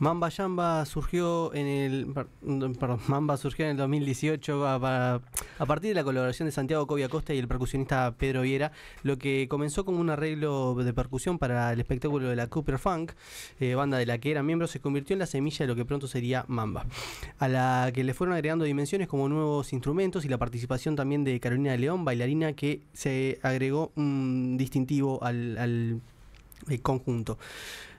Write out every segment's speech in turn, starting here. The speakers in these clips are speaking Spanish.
Mamba yamba surgió en el Mamba surgió en el 2018 a, partir de la colaboración de Santiago Cobia Costa y el percusionista Pedro Viera, lo que comenzó como un arreglo de percusión para el espectáculo de la Cooper Funk, eh, banda de la que era miembro, se convirtió en la semilla de lo que pronto sería Mamba, a la que le fueron agregando dimensiones como nuevos instrumentos y la participación también de Carolina de León, bailarina que se agregó un distintivo al, al eh, conjunto.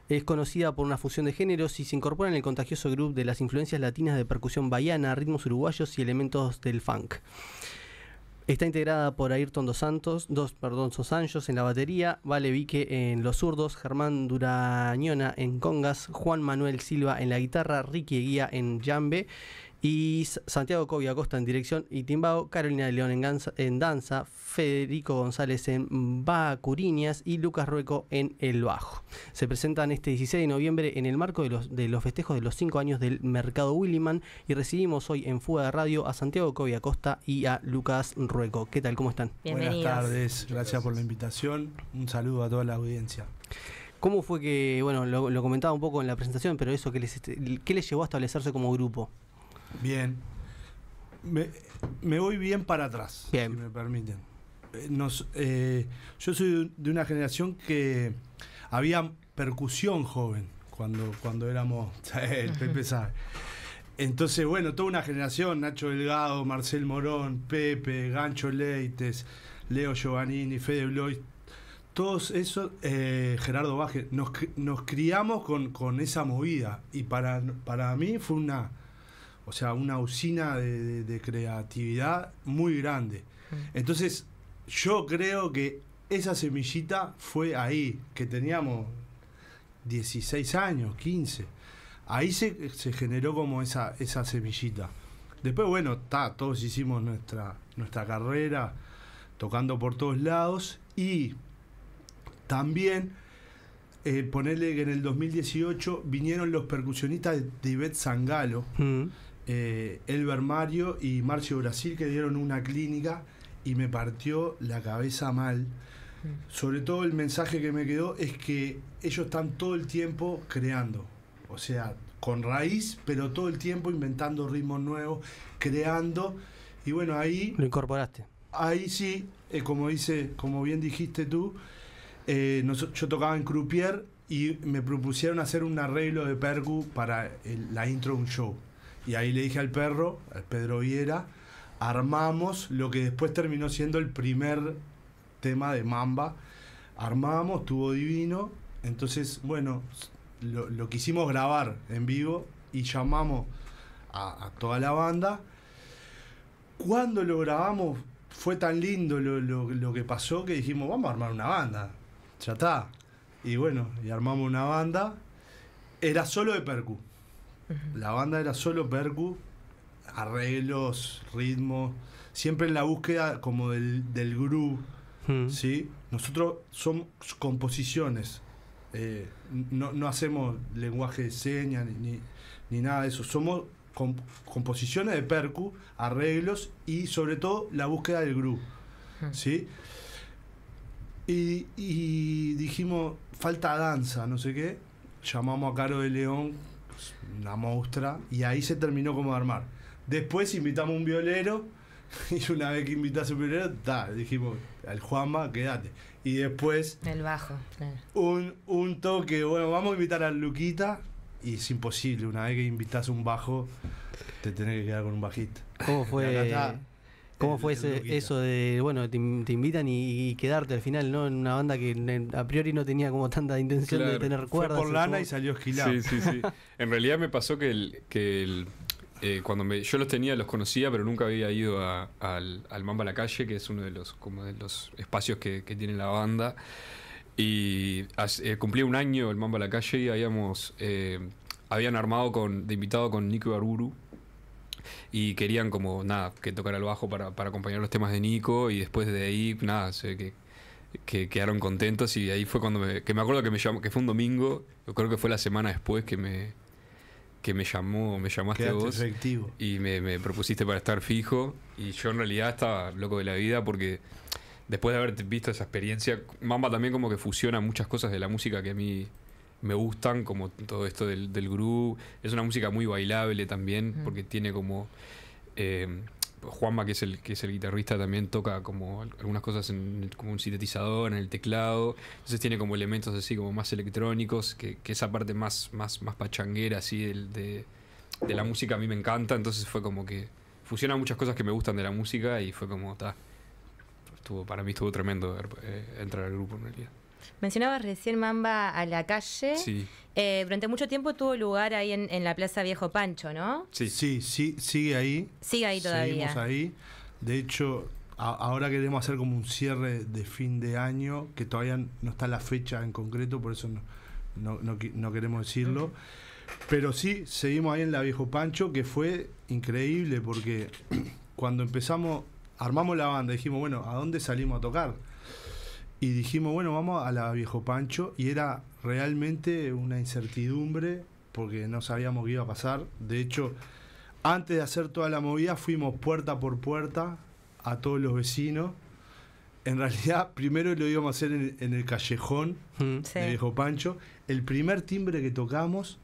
Es conocida por una fusión de géneros y se incorpora en el contagioso grupo de las influencias latinas de percusión bahiana, ritmos uruguayos y elementos del funk. Está integrada por Ayrton Dos Santos, dos, perdón, Sosanchos en la batería, Vale Vique en los zurdos, Germán Durañona en congas, Juan Manuel Silva en la guitarra, Ricky Guía en jambe y Santiago Cobia Acosta en dirección y Timbao, Carolina de León en, danza, Federico González en Bacuriñas y Lucas Rueco en el bajo. Se presentan este 16 de noviembre en el marco de los, festejos de los cinco años del mercado Williman y recibimos hoy en Fuga de Radio a Santiago Cobia Acosta y a Lucas Rueco. ¿Qué tal? ¿Cómo están? Buenas tardes, gracias por la invitación. Un saludo a toda la audiencia. ¿Cómo fue que, bueno, lo, comentaba un poco en la presentación, pero eso, que ¿qué les llevó a establecerse como grupo? Bien. Me, voy bien para atrás, si me permiten. Eh, eh, yo soy de una generación que había percusión joven cuando, cuando éramos. El Pepe sabe. Entonces, bueno, toda una generación, Nacho Delgado, Marcel Morón, Pepe, Gancho Leites, Leo Giovannini, Fede Blois, todos esos, eh, Gerardo Vázquez, nos, criamos con, con, esa movida. Y para, para mí fue una, o sea, una usina de, creatividad muy grande. Mm. Entonces, yo creo que esa semillita fue ahí, que teníamos 16 años, 15. Ahí se, generó como esa, semillita. Después, bueno, todos hicimos nuestra, carrera tocando por todos lados y también eh, ponerle que en el 2018 vinieron los percusionistas de Tibet Sangalo. Mm. Eh, Elber Mario y Marcio Brasil que dieron una clínica y me partió la cabeza mal. Mm. Sobre todo el mensaje que me quedó es que ellos están todo el tiempo creando, o sea, con raíz, pero todo el tiempo inventando ritmos nuevos, creando. Y bueno, ahí... Lo incorporaste. Ahí sí, eh, como, dice, como bien dijiste tú, eh, yo tocaba en Croupier y me propusieron hacer un arreglo de percu para la intro de un show. Y ahí le dije al perro, al Pedro Viera, armamos lo que después terminó siendo el primer tema de Mamba. Armamos, tuvo divino. Entonces, bueno, lo, quisimos grabar en vivo y llamamos a, toda la banda. Cuando lo grabamos fue tan lindo lo, lo que pasó que dijimos, vamos a armar una banda. Ya está. Y bueno, y armamos una banda. Era solo de Percu. La banda era solo percu, arreglos, ritmos, siempre en la búsqueda como del, del mm. ¿sí? Nosotros somos composiciones. Eh, no, hacemos lenguaje de señas ni, nada de eso. Somos composiciones de percu, arreglos y sobre todo la búsqueda del groove. Y, y, dijimos, falta danza, no sé qué. Llamamos a Caro de León, una pues, monstrua y ahí se terminó como armar. Después invitamos un violero, y una vez que invitaste un violero, dijimos, al Juanma, quédate. Y después... El bajo, Un, un toque, bueno, vamos a invitar al Luquita, y es imposible, una vez que invitas un bajo, te tenés que quedar con un bajito ¿Cómo fue? ¿Cómo fue ese, eso de, bueno, te, invitan y, quedarte al final, ¿no? En una banda que a priori no tenía como tanta intención de tener cuerdas. Fue por lana y salió esquilado. Sí, sí, sí. en realidad me pasó que, eh, cuando yo los tenía, los conocía, pero nunca había ido al, Mamba la Calle, que es uno de los, como los espacios que, tiene la banda. Y eh, cumplí un año el Mamba a la Calle y habíamos, eh, habían armado con, de invitado con Nico Aruru y querían como, nada, que tocar el bajo para, acompañar los temas de Nico y después de ahí, nada, sé que quedaron contentos y ahí fue cuando me, que me acuerdo que me llamó, que fue un domingo, creo que fue la semana después que me que me llamó, me llamaste vos y me, me, propusiste para estar fijo y yo en realidad estaba loco de la vida porque después de haber visto esa experiencia, Mamba también como que fusiona muchas cosas de la música que a mí me gustan, como todo esto del, del Es una música muy bailable también, porque tiene como. Eh, Juanma, que es, el, que es el guitarrista, también toca como algunas cosas en como un sintetizador, en el teclado. Entonces tiene como elementos así como más electrónicos, que, esa parte más, más, más pachanguera así de, de, la música a mí me encanta. Entonces fue como que fusiona muchas cosas que me gustan de la música y fue como, está estuvo, para mí estuvo tremendo eh, entrar al grupo en realidad. Mencionabas recién Mamba a la calle. Sí. Eh, durante mucho tiempo tuvo lugar ahí en, la Plaza Viejo Pancho, ¿no? Sí, sí, sí, sigue ahí. Sigue ahí todavía. Seguimos ahí. De hecho, ahora queremos hacer como un cierre de fin de año, que todavía no está la fecha en concreto, por eso no, queremos decirlo. Pero sí, seguimos ahí en la Viejo Pancho, que fue increíble porque cuando empezamos, armamos la banda, dijimos, bueno, ¿a dónde salimos a tocar? y dijimos, bueno, vamos a la Viejo Pancho, y era realmente una incertidumbre porque no sabíamos qué iba a pasar. De hecho, antes de hacer toda la movida fuimos puerta por puerta a todos los vecinos. En realidad, primero lo íbamos a hacer en, el callejón mm. de Viejo Pancho. El primer timbre que tocamos,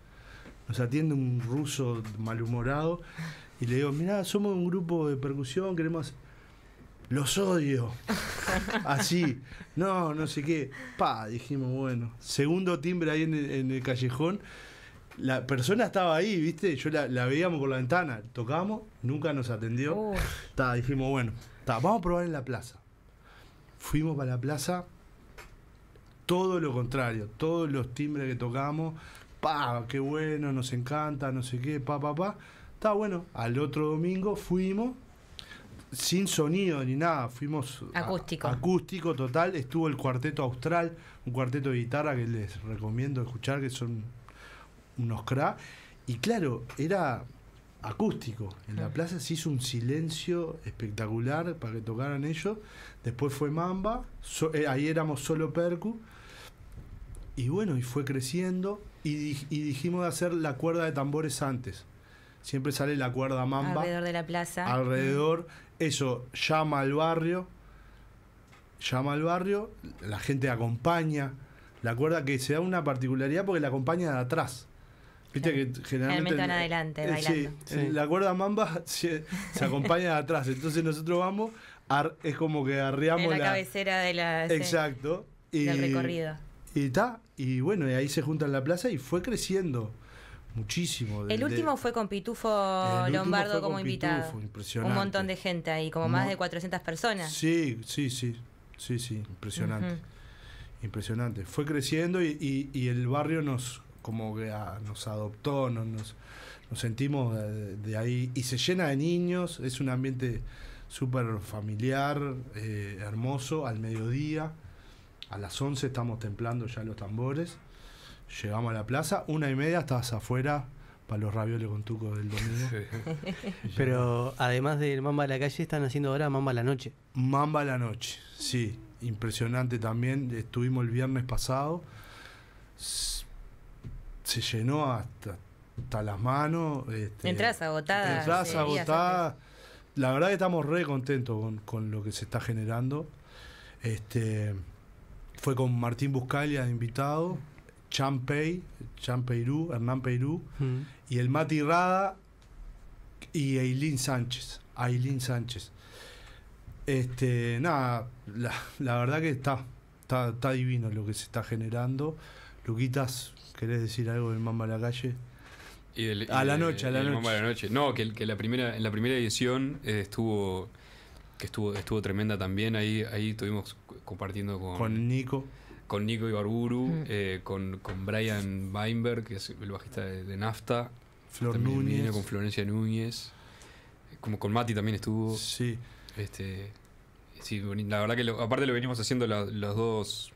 nos atiende un ruso malhumorado y le digo, mirá, somos un grupo de percusión, queremos los odio. Así, no, no sé qué. Pa, dijimos, bueno. Segundo timbre ahí en el, callejón. La persona estaba ahí, ¿viste? Yo la, veíamos por la ventana, tocamos, nunca nos atendió. está dijimos, bueno, vamos a probar en la plaza. Fuimos para la plaza, todo lo contrario, todos los timbres que tocamos, pa, qué bueno, nos encanta, no sé qué, pa, pa, pa. Está bueno, al otro domingo fuimos sin sonido ni nada, fuimos acústico. acústico total, estuvo el cuarteto austral, un cuarteto de guitarra que les recomiendo escuchar, que son unos cra. Y claro, era acústico. En la ah. plaza se hizo un silencio espectacular para que tocaran ellos. Después fue Mamba, eh, ahí éramos solo Percu. Y bueno, y fue creciendo. y dijimos de hacer la cuerda de tambores antes siempre sale la cuerda mamba. Alrededor de la plaza. Alrededor. Eso llama al barrio. Llama al barrio. La gente acompaña. La cuerda que se da una particularidad porque la acompaña de atrás. Viste que generalmente. Van adelante, eh, Sí, La cuerda mamba se, acompaña de atrás. Entonces nosotros vamos, es como que arriamos En la, cabecera de la. Exacto. y, del recorrido. Y está. Y bueno, y ahí se junta en la plaza y fue creciendo. Muchísimo. el último fue con Pitufo Lombardo como invitado. Un montón de gente ahí, como más de 400 personas. Sí, sí, sí. Sí, sí, impresionante. Impresionante. Fue creciendo y, el barrio nos como que ah, nos adoptó, nos, nos, sentimos de, ahí y se llena de niños, es un ambiente súper familiar, eh, hermoso, al mediodía, a las 11 estamos templando ya los tambores Llegamos a la plaza, una y media, estabas afuera para los ravioles con tuco del domingo. Pero además del Mamba de la calle, están haciendo ahora Mamba la noche. Mamba la noche, sí. Impresionante también. Estuvimos el viernes pasado. Se llenó hasta, las manos. Este, agotada. agotada. La verdad que estamos re contentos con, lo que se está generando. Este, fue con Martín Buscalia invitado Champey, Champeirú, Hernán Peirú, mm. y el Mati Rada y Eileen Sánchez. Ailín Sánchez. Este, nada, la, verdad que está, está, está, divino lo que se está generando. Luquitas, ¿querés decir algo del Mamba a la calle? a, la noche, a la noche, No, que, que, la primera, en la primera edición eh, estuvo que estuvo, estuvo tremenda también. Ahí, ahí estuvimos compartiendo con. Con Nico con Nico Ibarburu, eh, con, Brian Weinberg, que es el bajista de, Nafta. Flor con Florencia Núñez. Como con Mati también estuvo. Sí. Este, la verdad que aparte lo venimos haciendo los dos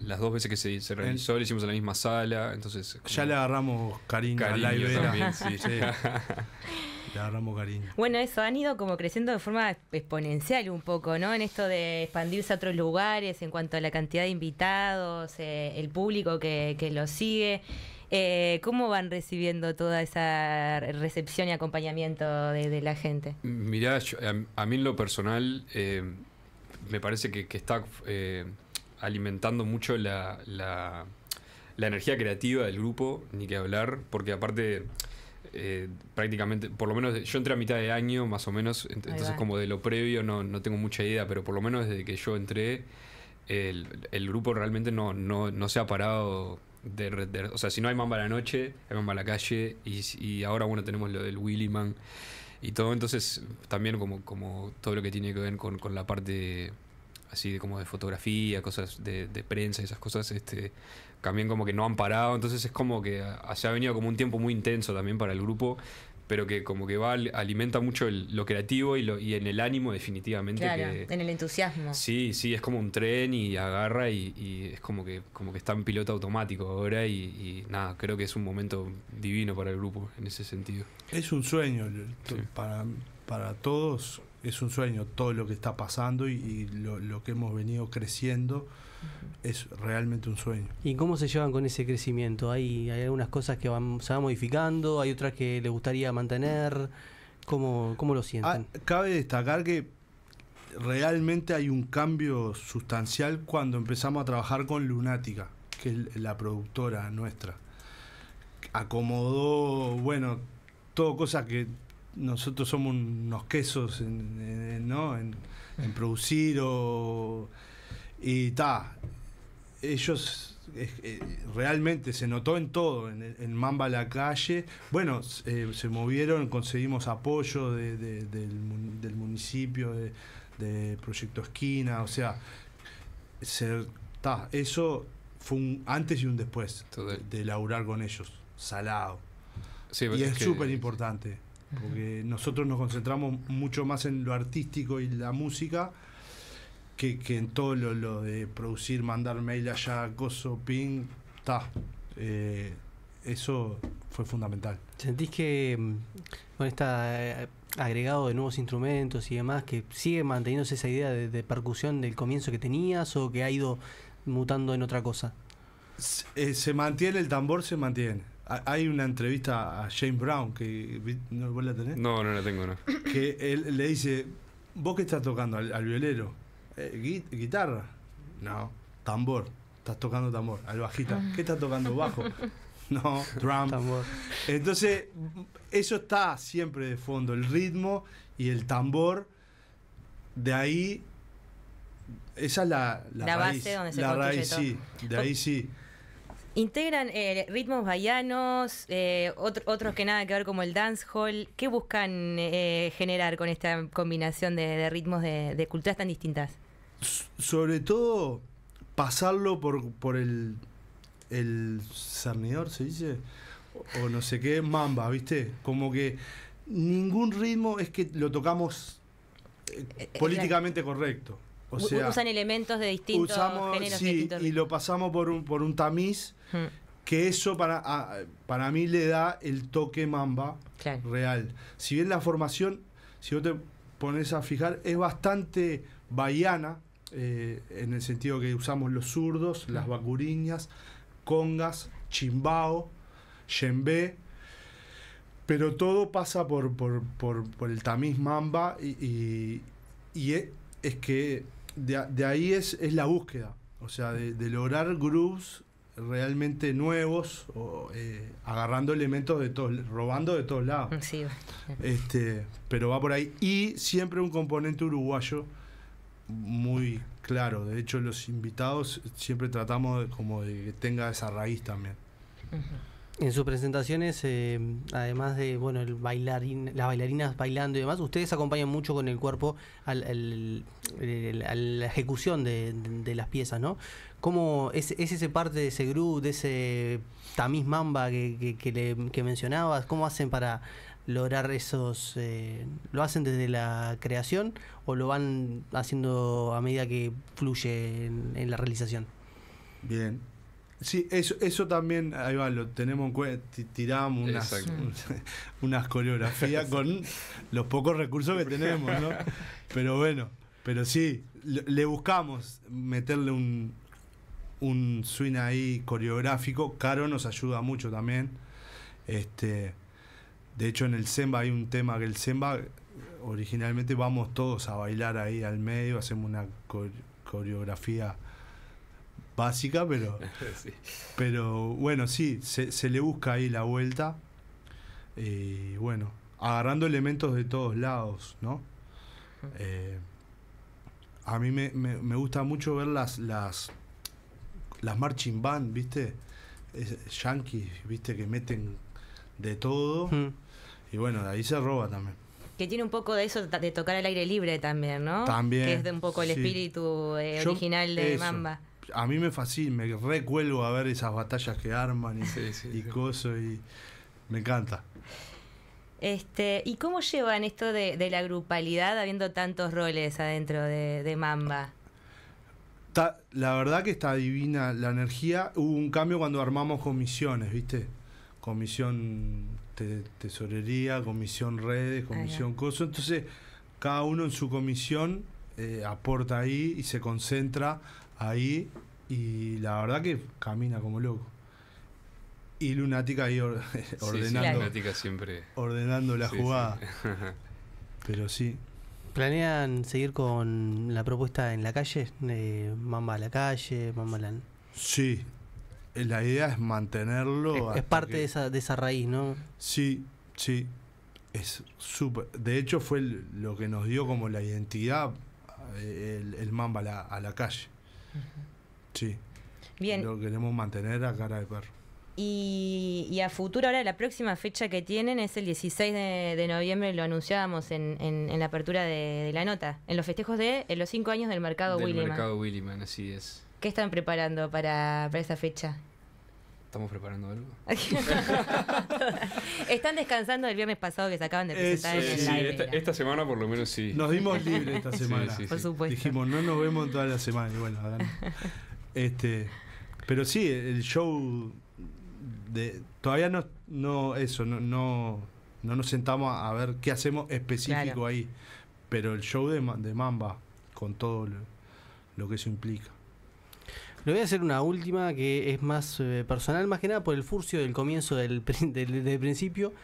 las dos veces que se, se realizó, lo hicimos en la misma sala, entonces... Ya le agarramos cariño, a la Le agarramos Bueno, eso, han ido como creciendo de forma exponencial un poco, ¿no? En esto de expandirse a otros lugares en cuanto a la cantidad de invitados, eh, el público que, los sigue. Eh, ¿Cómo van recibiendo toda esa recepción y acompañamiento de, la gente? Mirá, a, mí en lo personal eh, me parece que, está alimentando mucho la, la, energía creativa del grupo, ni que hablar, porque aparte eh, prácticamente, por lo menos yo entré a mitad de año más o menos, entonces como de lo previo no, tengo mucha idea, pero por lo menos desde que yo entré, el, grupo realmente no, no, no, se ha parado de, O sea, si no hay Mamba a la noche, hay Mamba la calle y, ahora bueno tenemos lo del Willyman y todo, entonces también como, como todo lo que tiene que ver con, con la parte así como de fotografía, cosas de, prensa, esas cosas, este, también como que no han parado, entonces es como que se ha venido como un tiempo muy intenso también para el grupo, pero que como que va alimenta mucho lo creativo y, lo, y en el ánimo definitivamente claro, en el entusiasmo sí sí es como un tren y agarra y, es como que como que está en piloto automático ahora y, nada creo que es un momento divino para el grupo en ese sentido es un sueño para para todos es un sueño todo lo que está pasando y, lo, que hemos venido creciendo es realmente un sueño. ¿Y cómo se llevan con ese crecimiento? ¿Hay, algunas cosas que van, se van modificando? ¿Hay otras que les gustaría mantener? ¿Cómo, cómo lo sienten? Ah, cabe destacar que realmente hay un cambio sustancial cuando empezamos a trabajar con Lunática, que es la productora nuestra. Acomodó, bueno, todo cosas que nosotros somos unos quesos en, ¿no? en, producir o, y ta. Ellos eh, realmente se notó en todo, en, Mamba la calle. Bueno, se eh, movieron, conseguimos apoyo del, municipio, de, Proyecto Esquina, o sea, eso fue un antes y un después de, laburar con ellos, salado. y es súper importante porque nosotros nos concentramos mucho más en lo artístico y la música que, en todo lo, de producir, mandar mail allá, coso, ping, ta. Eh, eso fue fundamental. ¿Sentís que mm, con este agregado de nuevos instrumentos y demás, que sigue manteniéndose esa idea de, percusión del comienzo que tenías o que ha ido mutando en otra cosa? se eh, mantiene el tambor, se mantiene hay una entrevista a James Brown que no vos la tenés. No, no la tengo, no. Que él le dice, ¿vos qué estás tocando al, violero? Eh, guitarra. No. Tambor. Estás tocando tambor. Al bajita ah. ¿Qué estás tocando bajo? No, drum. Tambor. Entonces, eso está siempre de fondo, el ritmo y el tambor. De ahí, esa es la, la, base donde se la todo. sí. De ahí sí. Integran eh, ritmos baianos, eh, otros que nada que ver como el dancehall. ¿Qué buscan eh, generar con esta combinación de, ritmos de, culturas tan distintas? sobre todo pasarlo por, el, el se dice, o no sé qué, mamba, ¿viste? Como que ningún ritmo es que lo tocamos políticamente correcto usan elementos de distintos géneros. y lo pasamos por un, tamiz, hmm. que eso para, para mí le da el toque mamba real. Si bien la formación, si vos te pones a fijar, es bastante bahiana, eh, en el sentido que usamos los zurdos, las hmm. bacuriñas, congas, chimbao, yembe pero todo pasa por, el tamiz mamba y, e, es, que de, ahí es, es, la búsqueda, o sea, de, lograr grooves realmente nuevos, eh, agarrando elementos de todos, robando de todos lados. Mm, este, pero va por ahí. Y siempre un componente uruguayo muy claro. De hecho, los invitados siempre tratamos de, como de que tenga esa raíz también. En sus presentaciones, em, además de bueno, el bailarín, las bailarinas bailando y demás, ustedes acompañan mucho con el cuerpo a la ejecución de, las piezas, ¿no? ¿Cómo es, es, ese parte de ese groove, de ese tamiz mamba que, que, mencionabas? ¿Cómo hacen para lograr esos... Eh, ¿Lo hacen desde la creación o lo van haciendo a medida que fluye en la realización? Bien, Sí, eso, eso también, ahí va, lo tenemos tiramos unas, coreografías con los pocos recursos que tenemos, ¿no? Pero bueno, pero sí, le buscamos meterle un, swing ahí coreográfico. Caro nos ayuda mucho también. Este, de hecho, en el Semba hay un tema que el Semba originalmente vamos todos a bailar ahí al medio, hacemos una coreografía básica, pero, pero bueno, sí, se, le busca ahí la vuelta. Y eh, bueno, agarrando elementos de todos lados, ¿no? Eh, a mí me, me, gusta mucho ver las, las, las marching band, ¿viste? yankees, ¿viste? Que meten de todo. Hmm. Y bueno, de ahí se roba también. Que tiene un poco de eso de tocar el aire libre también, ¿no? También. Que es de un poco el espíritu eh, original de Mamba a mí me fascina, me recuelgo a ver esas batallas que arman y, y cosas y me encanta. Este, ¿Y cómo llevan esto de, la grupalidad habiendo tantos roles adentro de, Mamba? la verdad que está divina la energía. Hubo un cambio cuando armamos comisiones, ¿viste? Comisión tesorería, comisión redes, comisión coso. Entonces, cada uno en su comisión eh, aporta ahí y se concentra ahí y la verdad que camina como loco. Y Lunática ahí ordenando, ordenando la jugada. Pero sí. ¿Planean seguir con la propuesta en la calle? Eh, mamba a la calle, Mamba la... Sí, eh, la idea es mantenerlo. Es, parte de, esa, de esa raíz, ¿no? Sí, sí. Es súper. De hecho, fue lo que nos dio como la identidad eh, el, Mamba a la calle. Sí. Bien. Lo queremos mantener a cara de perro. Y, y, a futuro, ahora la próxima fecha que tienen es el 16 de, noviembre, lo anunciábamos en, en, la apertura de, la nota, en los festejos de los cinco años del mercado Williman. mercado así es. ¿Qué están preparando para, para esa fecha? Estamos preparando algo. Están descansando el viernes pasado que se acaban de eh, presentar en esta, semana por lo menos sí. Nos dimos libre esta semana. por supuesto. Dijimos, no nos vemos toda la semana. bueno, Este, pero sí, el show de, todavía no, no eso, no, no, no nos sentamos a ver qué hacemos específico ahí. Pero el show de, Mamba, con todo lo que eso implica. Le voy a hacer una última que es más eh, personal, más que nada por el furcio del comienzo del, principio.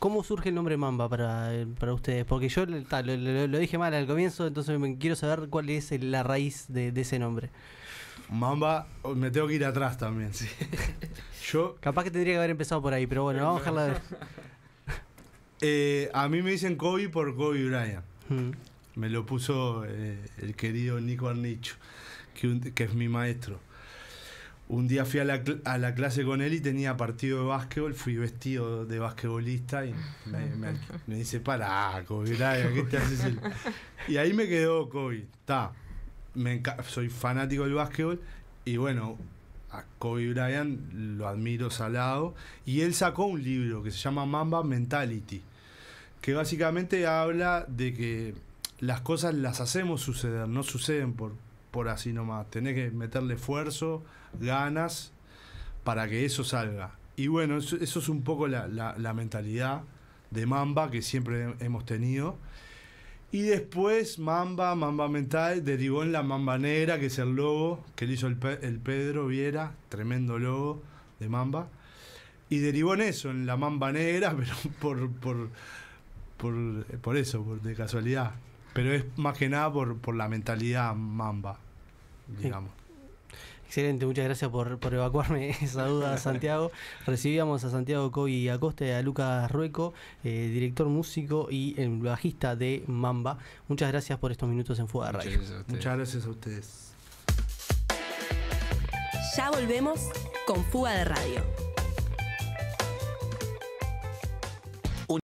¿Cómo surge el nombre Mamba para, eh, ustedes? Porque yo eh, lo, dije mal al comienzo, entonces me, quiero saber cuál es la raíz de, ese nombre. Mamba, oh, me tengo que ir atrás también, sí. yo... Capaz que tendría que haber empezado por ahí, pero bueno, vamos a dejarla. eh, a mí me dicen Kobe por Kobe Bryant. Mm. Me lo puso el querido Nico Arnicho que, es mi maestro. Un día fui a la, clase con él y tenía partido de básquetbol, fui vestido de basquetbolista y me, dice, pará, Kobe, ¿qué te haces? Y ahí me quedó Kobe, está, soy fanático del básquetbol y bueno, a Kobe Bryant lo admiro salado y él sacó un libro que se llama Mamba Mentality, que básicamente habla de que las cosas las hacemos suceder, no suceden por, por así nomás. Tenés que meterle esfuerzo, ganas, para que eso salga. Y bueno, eso, es un poco la, mentalidad de Mamba que siempre hemos tenido. Y después Mamba, Mamba Mental, derivó en la Mamba Negra, que es el logo que le hizo el, el Pedro Viera, tremendo logo de Mamba. Y derivó en eso, en la Mamba Negra, pero por, por, eso, por, de casualidad. Pero es más que nada por, por la mentalidad Mamba digamos. Excelente, muchas gracias por, evacuarme esa duda, Santiago. Recibíamos a Santiago Coy Acosta y a Lucas Rueco, eh, director músico y bajista de Mamba. Muchas gracias por estos minutos en Fuga de Radio. muchas gracias a ustedes. Ya volvemos con Fuga de Radio.